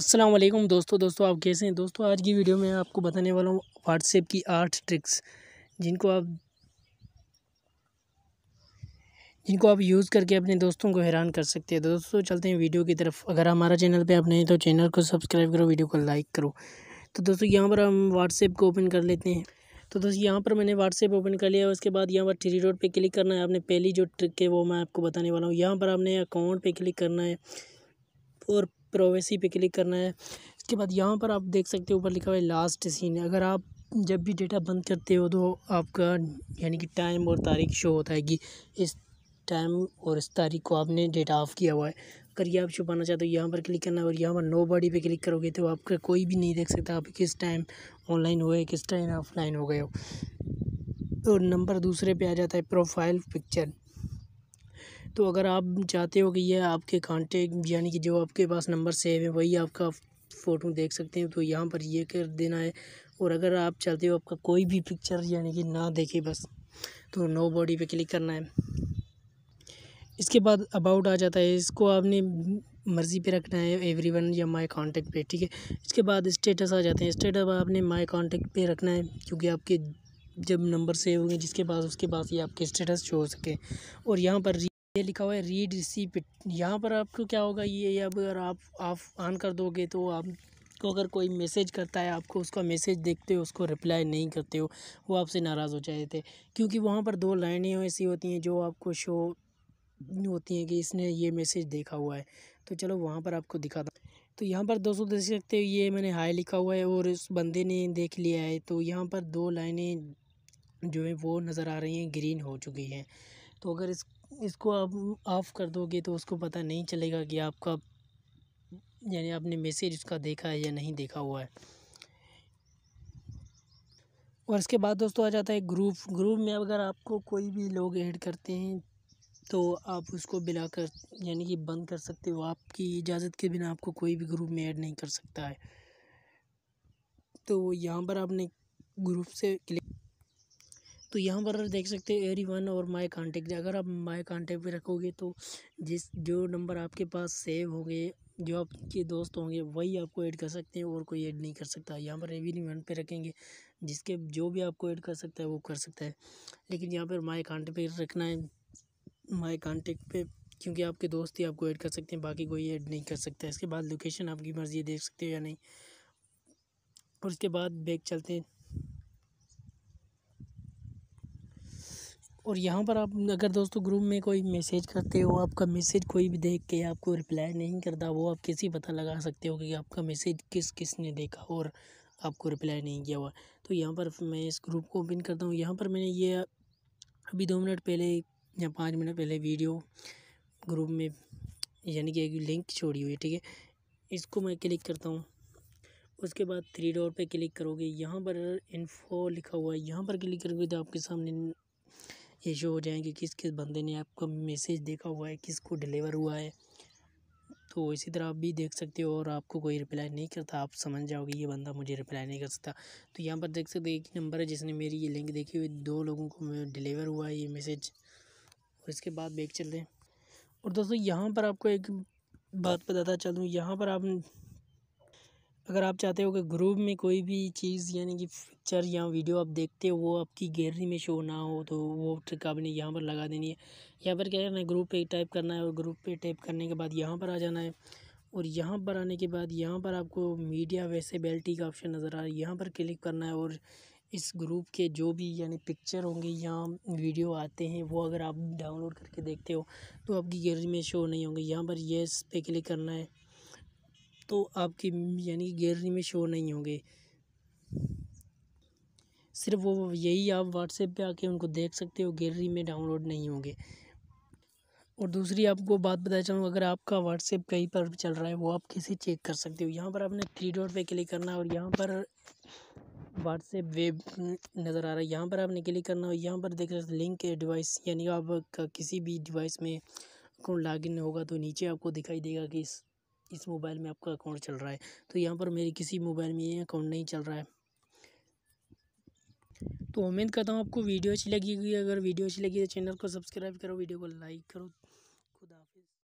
असलम दोस्तों दोस्तों आप कैसे हैं दोस्तों आज की वीडियो में आपको बताने वाला हूँ व्हाट्सएप की आठ ट्रिक्स जिनको आप जिनको आप यूज़ करके अपने दोस्तों को हैरान कर सकते हैं दोस्तों चलते हैं वीडियो की तरफ अगर हमारा चैनल पे आप नहीं तो चैनल को सब्सक्राइब करो वीडियो को लाइक करो तो दोस्तों यहाँ पर हम व्हाट्सएप को ओपन कर लेते हैं तो दोस्तों यहाँ पर मैंने व्हाट्सएप ओपन कर लिया है उसके बाद यहाँ पर थ्री डॉट पर क्लिक करना है आपने पहली जो ट्रिक है वो मैं आपको बताने वाला हूँ यहाँ पर आपने अकाउंट पर क्लिक करना है और प्रोवेसी पे क्लिक करना है इसके बाद यहाँ पर आप देख सकते हो ऊपर लिखा हुआ है लास्ट सीन अगर आप जब भी डेटा बंद करते हो तो आपका यानी कि टाइम और तारीख शो होता है कि इस टाइम और इस तारीख को आपने डेटा ऑफ़ किया हुआ है अगर ये आप छुपाना चाहते हो यहाँ पर क्लिक करना है और यहाँ पर नो बॉडी पर क्लिक करोगे तो आपका कोई भी नहीं देख सकता आप किस टाइम ऑनलाइन हुए किस टाइम ऑफलाइन हो गए हो और नंबर दूसरे पे आ जाता है प्रोफाइल पिक्चर तो अगर आप चाहते हो कि यह आपके कांटेक्ट यानी कि जो आपके पास नंबर सेव है वही आपका फ़ोटो देख सकते हैं तो यहाँ पर ये कर देना है और अगर आप चाहते हो आपका कोई भी पिक्चर यानी कि ना देखे बस तो नो बॉडी पे क्लिक करना है इसके बाद अबाउट आ जाता है इसको आपने मर्ज़ी पे रखना है एवरी वन या माई कांटेक्ट पे ठीक है इसके बाद स्टेटस आ जाते हैं स्टेटस आपने माई कांटेक्ट पे रखना है क्योंकि आपके जब नंबर सेव होंगे जिसके पास उसके पास ही आपके स्टेटस शो हो सके और यहाँ पर ये लिखा हुआ है रीड रिसिप्ट यहाँ पर आपको क्या होगा ये अब अगर आप आप ऑन कर दोगे तो आपको अगर कोई मैसेज करता है आपको उसका मैसेज देखते हो उसको रिप्लाई नहीं करते हो वो आपसे नाराज़ हो जाते क्योंकि वहाँ पर दो लाइनें ऐसी होती हैं जो आपको शो होती हैं कि इसने ये मैसेज देखा हुआ है तो चलो वहाँ पर आपको दिखा था तो यहाँ पर दोस्तों देख सकते हो ये मैंने हाई लिखा हुआ है और उस बंदे ने देख लिया है तो यहाँ पर दो लाइनें जो है वो नज़र आ रही हैं ग्रीन हो चुकी हैं तो अगर इस इसको आप ऑफ़ कर दोगे तो उसको पता नहीं चलेगा कि आपका यानी आपने मैसेज उसका देखा है या नहीं देखा हुआ है और इसके बाद दोस्तों आ जाता है ग्रुप ग्रुप में अगर आपको कोई भी लोग ऐड करते हैं तो आप उसको बिला कर यानी कि बंद कर सकते हो आपकी इजाज़त के बिना आपको कोई भी ग्रुप में ऐड नहीं कर सकता है तो यहाँ पर आपने ग्रुप से क्लिक तो यहाँ पर देख सकते हैं एरी वन और माई कॉन्टेक्ट अगर आप माई कॉन्टेक्ट पे रखोगे तो जिस जो नंबर आपके पास सेव होंगे जो आपके दोस्त होंगे वही आपको ऐड कर सकते हैं और कोई ऐड नहीं कर सकता यहाँ पर एवी वन पे रखेंगे जिसके जो भी आपको ऐड कर सकता है वो कर सकता है लेकिन यहाँ पर माई कॉन्टेक्ट पर रखना है माई कॉन्टेक्ट पर क्योंकि आपके दोस्त ही आपको ऐड कर सकते हैं बाकी कोई ऐड नहीं कर सकता इसके बाद लोकेशन आपकी मर्ज़ी देख सकते हो या नहीं और उसके बाद बैग चलते हैं और यहाँ पर आप अगर दोस्तों ग्रुप में कोई मैसेज करते हो आपका मैसेज कोई भी देख के आपको रिप्लाई नहीं करता वो आप कैसे पता लगा सकते हो कि आपका मैसेज किस किस ने देखा और आपको रिप्लाई नहीं किया हुआ तो यहाँ पर मैं इस ग्रुप को ओपन करता हूँ यहाँ पर मैंने ये अभी दो मिनट पहले या पाँच मिनट पहले वीडियो ग्रुप में यानी कि एक लिंक छोड़ी हुई है ठीक है इसको मैं क्लिक करता हूँ उसके बाद थ्री डॉट पे क्लिक करोगे यहाँ पर इन्फो लिखा हुआ है यहाँ पर क्लिक करोगे तो आपके सामने ये शो हो जाएंगे किस किस बंदे ने आपको मैसेज देखा हुआ है किसको डिलीवर हुआ है तो इसी तरह आप भी देख सकते हो और आपको कोई रिप्लाई नहीं करता आप समझ जाओगे ये बंदा मुझे रिप्लाई नहीं कर सकता तो यहाँ पर देख सकते एक नंबर है जिसने मेरी ये लिंक देखी हुई दो लोगों को डिलीवर हुआ है ये मैसेज और इसके बाद बैग चल रहे और दोस्तों यहाँ पर आपको एक बात बताता चलूँ यहाँ पर आप अगर आप चाहते हो कि ग्रुप में कोई भी चीज़ यानी कि पिक्चर या वीडियो आप देखते हो वो आपकी गैलरी में शो ना हो तो वो ट्रिक आपने यहाँ पर लगा देनी है यहाँ पर क्या करना है ग्रुप पे टाइप करना है और ग्रुप पे टाइप करने के बाद यहाँ पर आ जाना है और यहाँ पर आने के बाद यहाँ पर आपको मीडिया वैसे बेल्टी का ऑप्शन नज़र आ रहा है यहाँ पर क्लिक करना है और इस ग्रुप के जो भी यानी पिक्चर होंगे या वीडियो आते हैं वो अगर आप डाउनलोड करके देखते हो तो आपकी गैलरी में शो नहीं होंगे यहाँ पर येस पे क्लिक करना है तो आपकी यानी गैलरी में शो नहीं होंगे सिर्फ वो यही आप व्हाट्सएप पे आके उनको देख सकते हो गैलरी में डाउनलोड नहीं होंगे और दूसरी आपको बात बताना चाहूँगा अगर आपका व्हाट्सएप कहीं पर चल रहा है वो आप किसी चेक कर सकते हो यहाँ पर आपने थ्री डॉट पे क्लिक करना और यहाँ पर व्हाट्सएप वेब नज़र आ रहा है यहाँ पर आपने क्लिक करना और यहाँ पर देख रहे लिंक डिवाइस यानी आपका किसी भी डिवाइस में अकाउंट लॉगिन होगा तो नीचे आपको दिखाई देगा कि इस इस मोबाइल में आपका अकाउंट चल रहा है तो यहाँ पर मेरी किसी मोबाइल में ये अकाउंट नहीं चल रहा है तो उम्मीद करता हूँ आपको वीडियो अच्छी लगी हुई अगर वीडियो अच्छी लगी तो चैनल को सब्सक्राइब करो वीडियो को लाइक करो